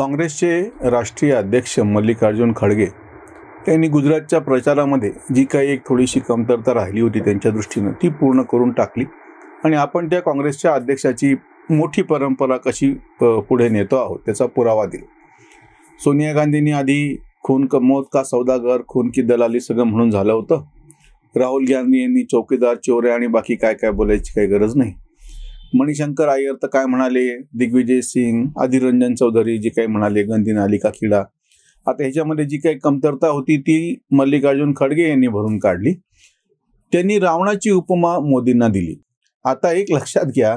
काँग्रेसचे राष्ट्रीय अध्यक्ष मल्लिकार्जुन खडगे त्यांनी गुजरातच्या प्रचारामध्ये जी काही एक थोडीशी कमतरता राहिली होती त्यांच्या दृष्टीनं ती पूर्ण करून टाकली आणि आपण त्या काँग्रेसच्या अध्यक्षाची मोठी परंपरा कशी पुढे नेतो आहोत त्याचा पुरावा दिला सोनिया गांधींनी आधी खून कमवत का सौदागर खून की दलाली सगळं म्हणून झालं होतं राहुल गांधी यांनी चौकीदार चोरे आणि बाकी काय काय बोलायची काही गरज नाही मणिशंकर अय्यर तर काय म्हणाले दिग्विजय सिंग अधीर रंजन चौधरी जे काही म्हणाले गंधी नालिका खिडा आता ह्याच्यामध्ये जी काही कमतरता होती ती मल्लिकार्जुन खडगे यांनी भरून काढली त्यांनी रावणाची उपमा मोदींना दिली आता एक लक्षात घ्या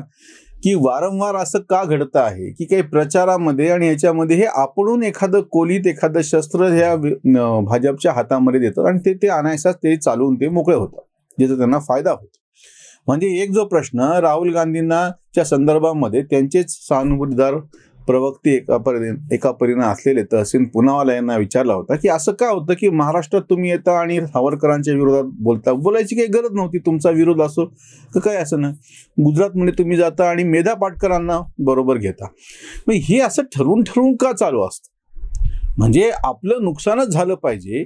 की वारंवार असं का घडतं आहे की काही प्रचारामध्ये आणि याच्यामध्ये हे आपणून एखादं कोलीत एखादं शस्त्र ह्या भाजपच्या हातामध्ये देतात आणि ते ते आणायचं ते चालवून ते मोकळे होतात ज्याचा त्यांना फायदा होतो म्हणजे एक जो प्रश्न राहुल गांधींनाच्या संदर्भामध्ये त्यांचेच सहानुभूतीदार प्रवक्ते एका परिणाम एका परिणाम असलेले तहसीन पुनावाला यांना विचारला होता की असं का होतं की महाराष्ट्रात तुम्ही येता आणि सावरकरांच्या विरोधात बोलता बोलायची काही गरज नव्हती तुमचा विरोध असो तर काय असं ना गुजरातमध्ये तुम्ही जाता आणि मेधा पाटकरांना बरोबर घेता मग हे असं ठरवून ठरवून का चालू असतं म्हणजे आपलं नुकसानच झालं पाहिजे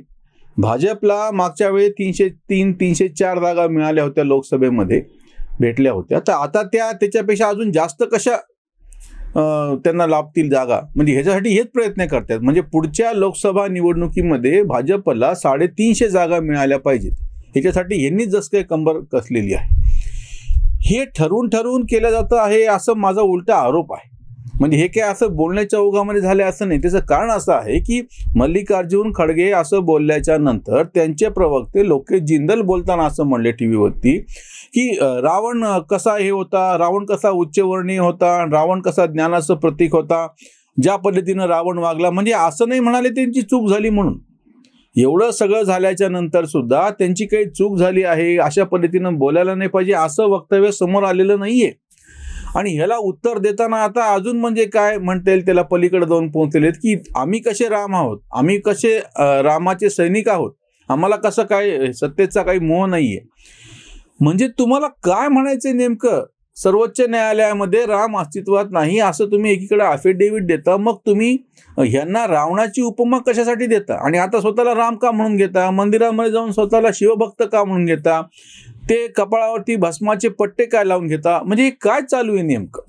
भाजपला मागच्या वेळी तीनशे तीन तीनशे चार जागा मिळाल्या होत्या लोकसभेमध्ये भेटल्या होत्या तर आता त्या त्याच्यापेक्षा अजून जास्त कशा त्यांना लाभतील जागा म्हणजे ह्याच्यासाठी हेच प्रयत्न करतात म्हणजे पुढच्या लोकसभा निवडणुकीमध्ये भाजपला साडेतीनशे जागा मिळाल्या पाहिजेत ह्याच्यासाठी यांनी जसं काही कंबर कसलेली आहे हे ठरवून ठरवून केलं जातं आहे असं माझा उलटा आरोप आहे म्हणजे हे काय असं बोलण्याच्या ओघामध्ये झाले असं नाही त्याचं कारण असं आहे की मल्लिकार्जुन खडगे असं बोलल्याच्या नंतर त्यांचे प्रवक्ते लोके जिंदल बोलताना असं म्हणले टी व्हीवरती की रावण कसा हे होता रावण कसा उच्चवर्णीय होता रावण कसा ज्ञानाचं प्रतीक होता ज्या पद्धतीनं रावण वागला म्हणजे असं नाही म्हणाले त्यांची चूक झाली म्हणून एवढं सगळं झाल्याच्या नंतर सुद्धा त्यांची काही चूक झाली आहे अशा पद्धतीनं बोलायला नाही पाहिजे असं वक्तव्य समोर आलेलं नाहीये आणि ह्याला उत्तर देताना आता अजून म्हणजे काय म्हणता येईल त्याला पलीकडे जाऊन पोहोचलेत की आम्ही कसे राम आहोत आम्ही कसे रामाचे सैनिक आहोत आम्हाला कसं काय सत्तेचा काही मोह नाहीये म्हणजे तुम्हाला काय म्हणायचं नेमकं सर्वोच्च न्यायालयामध्ये राम अस्तित्वात नाही असं तुम्ही एकीकडे अफिडेव्हिट देता मग तुम्ही ह्यांना रावणाची उपमा कशासाठी देता आणि आता स्वतःला राम का म्हणून घेता मंदिरामध्ये जाऊन स्वतःला शिवभक्त का म्हणून घेता ते कपाळावरती भस्माचे पट्टे काय लावून घेता म्हणजे काय चालू आहे नेमकं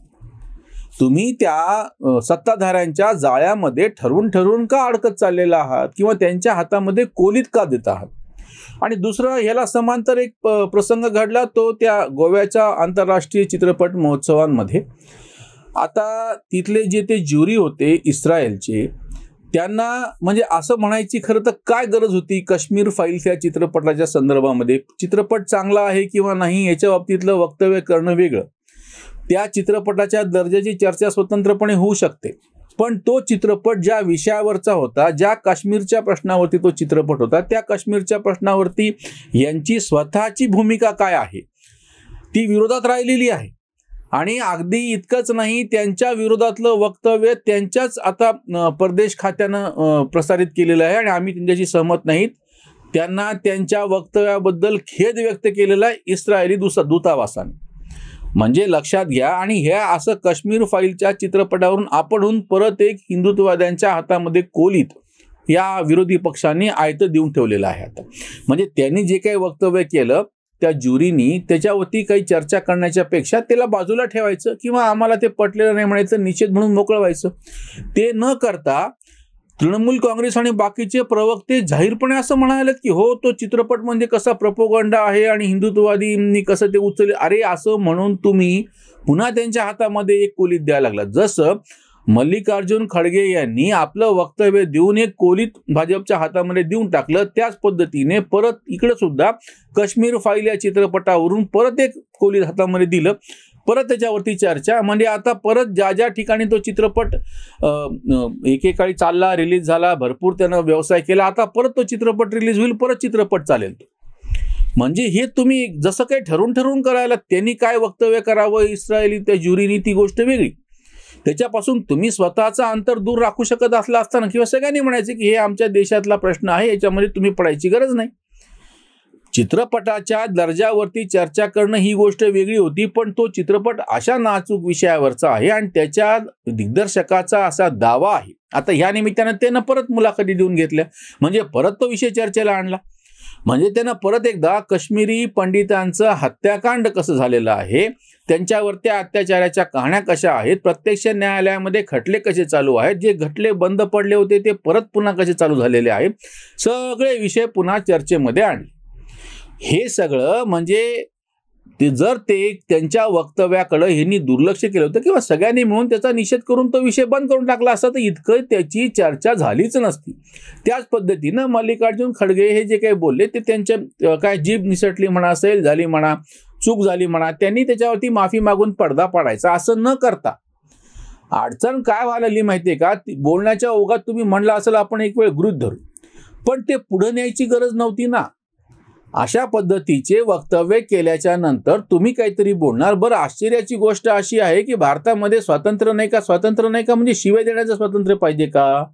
तुम्ही त्या सत्ताधाऱ्यांच्या जाळ्यामध्ये ठरवून ठरवून का अडकत चाललेला आहात किंवा त्यांच्या हातामध्ये कोलीत का देत आहात आणि दुसरं ह्याला समांतर एक प्रसंग घडला तो त्या गोव्याच्या आंतरराष्ट्रीय चित्रपट महोत्सवांमध्ये आता तिथले जे ते ज्युरी होते इस्रायलचे त्यांना म्हणजे असं म्हणायची खरं तर काय गरज होती काश्मीर फाईल्स या चित्रपटाच्या संदर्भामध्ये चित्रपट चांगला आहे किंवा नाही याच्या बाबतीतलं वक्तव्य करणं वेगळं त्या चित्रपटाच्या दर्जाची चर्चा स्वतंत्रपणे होऊ शकते पण तो चित्रपट ज्या विषयावरचा होता ज्या काश्मीरच्या प्रश्नावरती तो चित्रपट होता त्या काश्मीरच्या प्रश्नावरती यांची स्वतःची भूमिका काय आहे ती विरोधात राहिलेली आहे आणि अगदी इतकंच नाही त्यांच्या विरोधातलं वक्तव्य त्यांच्याच आता परदेश खात्यानं प्रसारित केलेलं आहे आणि आम्ही त्यांच्याशी सहमत नाहीत त्यांना त्यांच्या वक्तव्याबद्दल खेद व्यक्त केलेला आहे इस्रायली दुसा दूतावासाने म्हणजे लक्षात घ्या आणि हे असं काश्मीर फाईलच्या चित्रपटावरून आपणहून परत एक हिंदुत्ववाद्यांच्या हातामध्ये कोलीत या विरोधी पक्षांनी आयतं देऊन ठेवलेलं आहे आता म्हणजे त्यांनी जे काही वक्तव्य केलं त्या ज्युरीनी त्याच्यावरती काही चर्चा करण्याच्या पेक्षा त्याला बाजूला ठेवायचं किंवा आम्हाला ते पटलेलं नाही म्हणायचं निषेध म्हणून मोकळवायचं ते न करता तृणमूल काँग्रेस आणि बाकीचे प्रवक्ते जाहीरपणे असं म्हणाले की हो तो चित्रपट म्हणजे कसा प्रपोगंडा आहे आणि हिंदुत्ववादींनी कसं ते उचलले अरे असं म्हणून तुम्ही पुन्हा त्यांच्या हातामध्ये एक कोलीत द्यायला लागला जसं मल्लिकार्जुन खडगे यांनी आपलं वक्तव्य देऊन एक कोलित भाजपच्या हातामध्ये देऊन टाकलं त्याच पद्धतीने परत इकडे सुद्धा काश्मीर फाईल या चित्रपटावरून परत एक कोलीत हातामध्ये दिलं परत त्याच्यावरती चर्चा म्हणजे आता परत ज्या ज्या ठिकाणी तो चित्रपट एकेकाळी चालला रिलीज झाला भरपूर त्यानं व्यवसाय केला आता परत तो चित्रपट रिलीज होईल परत चित्रपट चालेल म्हणजे हे तुम्ही जसं काही ठरून ठरून करायला त्यांनी काय वक्तव्य करावं इस्रायली त्या ज्युरीनी ती गोष्ट वेगळी त्याच्यापासून तुम्ही स्वतःचा अंतर दूर राखू शकत असला असताना किंवा सगळ्यांनी म्हणायचे की हे आमच्या देशातला प्रश्न आहे याच्यामध्ये तुम्ही पडायची गरज नाही चित्रपटाच्या दर्जावरती चर्चा करणं ही गोष्ट वेगळी होती पण तो चित्रपट अशा नाचूक विषयावरचा आहे आणि त्याच्या दिग्दर्शकाचा असा दावा आहे आता ह्या निमित्तानं त्यानं परत मुलाखती देऊन घेतल्या म्हणजे परत तो विषय चर्चेला आणला म्हणजे त्यांना परत एकदा कश्मीरी पंडितांचं हत्याकांड कसं झालेलं आहे त्यांच्यावर त्या अत्याचाराच्या कहाण्या कशा आहेत प्रत्यक्ष न्यायालयामध्ये खटले कसे चालू आहेत जे खटले बंद पडले होते ते परत पुन्हा कसे चालू झालेले आहेत सगळे विषय पुन्हा चर्चेमध्ये आणले हे सगळं म्हणजे ते जर ते त्यांच्या वक्तव्याकडे ह्यांनी दुर्लक्ष केलं होतं किंवा सगळ्यांनी मिळून त्याचा निषेध करून तो विषय बंद करून टाकला असता तर इतकं त्याची चर्चा झालीच नसती त्याच पद्धतीनं मल्लिकार्जुन खडगे हे जे काही बोलले ते त्यांच्या काय जीभ निसटली म्हणा सैल झाली म्हणा चूक झाली म्हणा त्यांनी त्याच्यावरती माफी मागून पडदा पाडायचा असं न करता अडचण काय व्हायला माहिती आहे का बोलण्याच्या ओघात तुम्ही म्हणला असेल आपण एक वेळ गृहित धरू पण ते पुढे न्यायची गरज नव्हती ना अशा पद्धतीचे वक्तव्य केल्याच्या नंतर तुम्ही काहीतरी बोलणार बरं आश्चर्याची गोष्ट अशी आहे की भारतामध्ये स्वातंत्र्य नाही का स्वातंत्र्य नाही का म्हणजे शिवाय देण्याचं स्वातंत्र्य पाहिजे का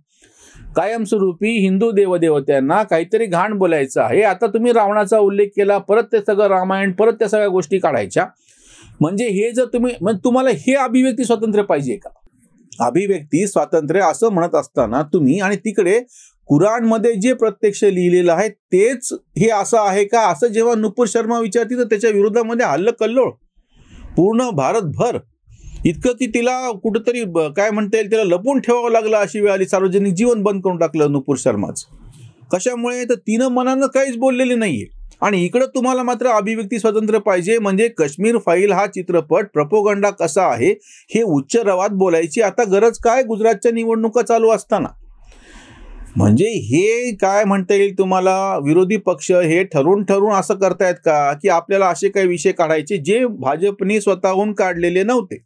कायमस्वरूपी हिंदू देवदेवत्यांना काहीतरी घाण बोलायचं आहे आता तुम्ही रावणाचा उल्लेख केला परत ते सगळं रामायण परत त्या सगळ्या गोष्टी काढायच्या म्हणजे हे जर तुम्ही म्हणजे तुम्हाला हे अभिव्यक्ती स्वातंत्र्य पाहिजे का अभिव्यक्ती स्वातंत्र्य असं म्हणत असताना तुम्ही आणि तिकडे मध्ये जे प्रत्यक्ष लिहिलेलं आहे तेच हे असं आहे का असं जेव्हा नुपूर शर्मा विचारतील तर त्याच्या विरोधामध्ये हल्ल कल्लोळ पूर्ण भारतभर इतकं की तिला कुठंतरी काय म्हणता येईल तिला लपून ठेवावं लागलं अशी वेळ आली सार्वजनिक जीवन बंद करून टाकलं नुपूर शर्माचं कशामुळे तर तिनं मनानं काहीच बोललेली नाहीये आणि इकडं तुम्हाला मात्र अभिव्यक्ती स्वातंत्र्य पाहिजे म्हणजे काश्मीर फाईल हा चित्रपट प्रपोगंडा कसा आहे हे उच्च रवात बोलायची आता गरज काय गुजरातच्या निवडणुका चालू असताना म्हणजे हे काय म्हणता येईल तुम्हाला विरोधी पक्ष हे ठरून ठरून असं करतायत का की आपल्याला असे काही विषय काढायचे जे भाजपने स्वतःहून काढलेले नव्हते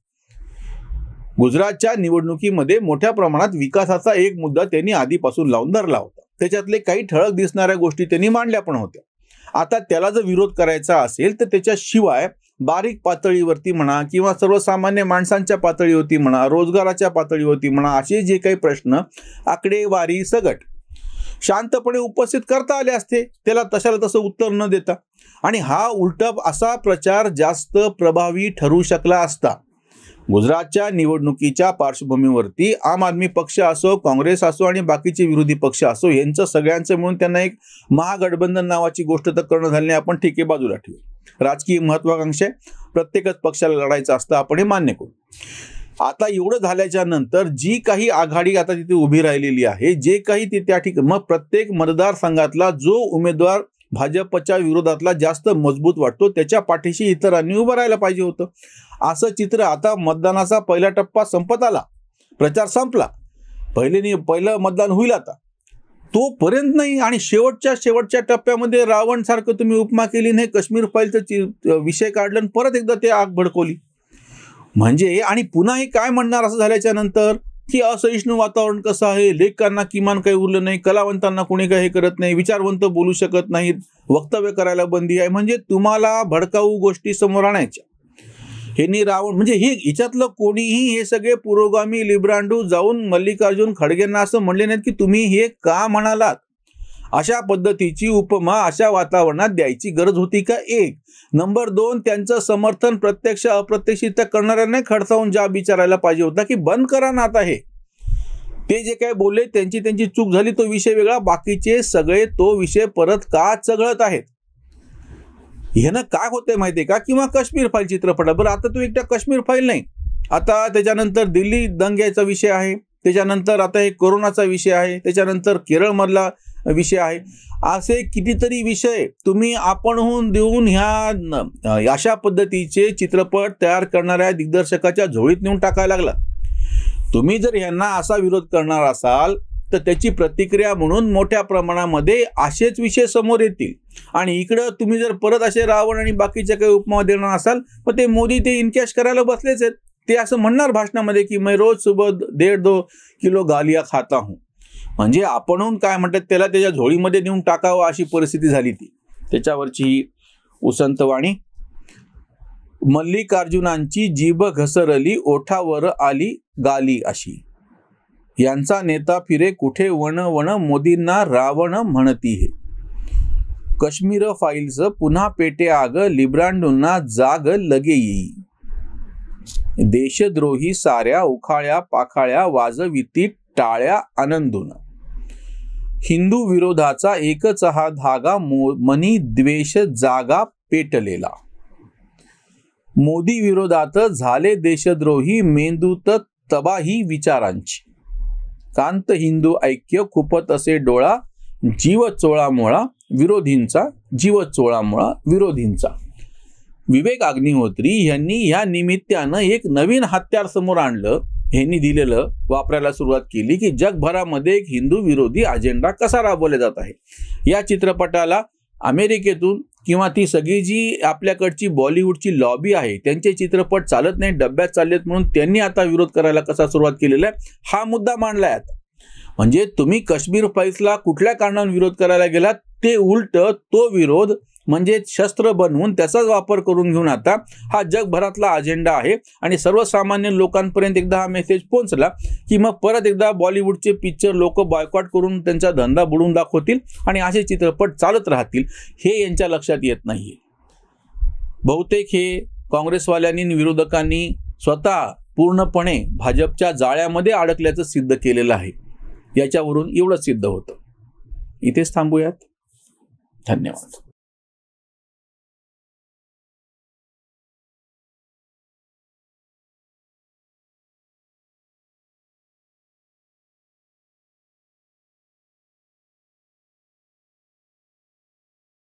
गुजरातच्या निवडणुकीमध्ये मोठ्या प्रमाणात विकासाचा एक मुद्दा त्यांनी आधीपासून लावून धरला होता त्याच्यातले काही ठळक दिसणाऱ्या गोष्टी त्यांनी मांडल्या पण होत्या आता त्याला जर विरोध करायचा असेल तर त्याच्याशिवाय बारीक पातळीवरती म्हणा किंवा सर्वसामान्य माणसांच्या पातळीवरती म्हणा रोजगाराच्या पातळीवरती म्हणा असे जे काही प्रश्न आकडेवारी सगट शांतपणे उपस्थित करता आले असते त्याला तशाला तसं उत्तर न देता आणि हा उलटप असा प्रचार जास्त प्रभावी ठरू शकला असता गुजरातच्या निवडणुकीच्या पार्श्वभूमीवरती आम आदमी पक्ष असो काँग्रेस असो आणि बाकीचे विरोधी पक्ष असो यांचं सगळ्यांचं मिळून त्यांना एक महागठबंधन नावाची गोष्ट तर करणं झाली आपण ठीक बाजूला ठेवू राजकीय महत्वाकांक्षा प्रत्येकच पक्षाला लढायचं असतं आपण हे मान्य करू आता एवढं झाल्याच्या नंतर जी काही आघाडी आता तिथे उभी राहिलेली आहे जे काही ती त्या ठिकाणी मग प्रत्येक मतदारसंघातला जो उमेदवार भाजपच्या विरोधातला जास्त मजबूत वाटतो त्याच्या पाठीशी इतरांनी उभं राहायला पाहिजे होतं असं चित्र आता मतदानाचा पहिला टप्पा संपत आला प्रचार संपला पहिले पहिलं मतदान होईल आता तोपर्यंत नाही आणि शेवटच्या शेवटच्या टप्प्यामध्ये रावण सारखं तुम्ही उपमा केली नाही काश्मीर फाईलचा विषय काढलं आणि परत एकदा ते आग भडकवली म्हणजे आणि पुन्हा हे काय म्हणणार असं झाल्याच्या नंतर की असहिष्णू वातावरण कसं आहे लेखकांना किमान काही उरलं नाही कलावंतांना कोणी काही हे करत नाही विचारवंत बोलू शकत नाहीत वक्तव्य करायला बंदी आहे म्हणजे तुम्हाला भडकाऊ गोष्टी समोर आणायच्या हे रावण म्हणजे हे हिच्यातलं कोणीही हे सगळे पुरोगामी लिब्रांडू जाऊन मल्लिकार्जुन खडगेंना असं म्हणले नाहीत की तुम्ही हे का म्हणालात अशा पद्धतीची उपमा अशा वातावरणात द्यायची गरज होती का एक नंबर दोन त्यांचं समर्थन प्रत्यक्ष अप्रत्यक्षित करणाऱ्यांना खडसावून जाब विचारायला पाहिजे होता की बंद करा ना आता हे ते जे काय बोलले त्यांची त्यांची चूक झाली तो विषय वेगळा बाकीचे सगळे तो विषय परत का चघळत आहेत ह्यानं काय होतंय माहिती आहे का किंवा काश्मीर फाईल चित्रपट बरं आता तू एकटा काश्मीर फाईल नाही आता त्याच्यानंतर दिल्ली दंग्याचा विषय आहे त्याच्यानंतर आता हे कोरोनाचा विषय आहे त्याच्यानंतर केरळमधला विषय आहे असे कितीतरी विषय तुम्ही आपणहून देऊन ह्या अशा पद्धतीचे चित्रपट तयार करणाऱ्या दिग्दर्शकाच्या झोळीत नेऊन टाकायला लागला तुम्ही जर ह्यांना असा विरोध करणार असाल तर त्याची प्रतिक्रिया म्हणून मोठ्या प्रमाणामध्ये असेच विषय समोर येतील आणि इकडं तुम्ही जर परत असे रावण आणि बाकीच्या काही उपमा देणार असाल मग ते मोदी ते इनकॅश करायला बसलेच आहेत ते असं म्हणणार भाषणामध्ये की मी रोज सुबह दीड दो किलो गालिया खाता हूं म्हणजे आपण काय म्हणतात त्याला त्याच्या झोळीमध्ये नेऊन टाकावं अशी परिस्थिती झाली ती त्याच्यावरची ही उसंतवाणी मल्लिकार्जुनांची जीभ घसरली ओठावर आली गाली अशी यांचा नेता फिरे कुठे वण वण मोदींना रावण म्हणती हे काश्मीर फाईल्स पुन्हा पेटे आग लिब्रांडूंना जाग लगे येई देशद्रोही साऱ्या उखाळ्या पाखाळ्या वाजविती टाळ्या आनंदून हिंदू विरोधाचा एकच हा धागा मनी द्वेष जागा पेटलेला मोदी विरोधात झाले देशद्रोही मेंदूत तबाही विचारांची कांत हिंदू ऐक्य खुपत असे डोळा जीव मोळा विरोधींचा जीव मोळा विरोधींचा विवेक अग्निहोत्री यांनी या निमित्तानं एक नवीन हत्यार समोर आणलं यांनी दिलेलं वापरायला सुरुवात केली की जगभरामध्ये एक हिंदू विरोधी अजेंडा कसा राबवला जात आहे या चित्रपटाला अमेरिकेतून किंवा ती सगळी जी आपल्याकडची बॉलिवूडची लॉबी आहे त्यांचे चित्रपट चालत नाही डब्यात चाललेत म्हणून त्यांनी आता विरोध करायला कसा सुरुवात केलेला आहे हा मुद्दा मांडला आहे आता म्हणजे तुम्ही काश्मीर फाईल्सला कुठल्या कारणावरून विरोध करायला गेलात ते उलट तो विरोध म्हणजे शस्त्र बनवून त्याचाच वापर करून घेऊन आता हा जगभरातला अजेंडा आहे आणि सर्वसामान्य लोकांपर्यंत एकदा हा मेसेज पोहोचला की मग परत एकदा बॉलिवूडचे पिक्चर लोक बॉयकॉट करून त्यांचा धंदा बुडून दाखवतील आणि असे चित्रपट चालत राहतील हे यांच्या लक्षात येत नाही बहुतेक हे काँग्रेसवाल्यांनी विरोधकांनी स्वतः पूर्णपणे भाजपच्या जाळ्यामध्ये अडकल्याचं सिद्ध केलेलं आहे याच्यावरून एवढं सिद्ध होतं इथेच थांबूयात धन्यवाद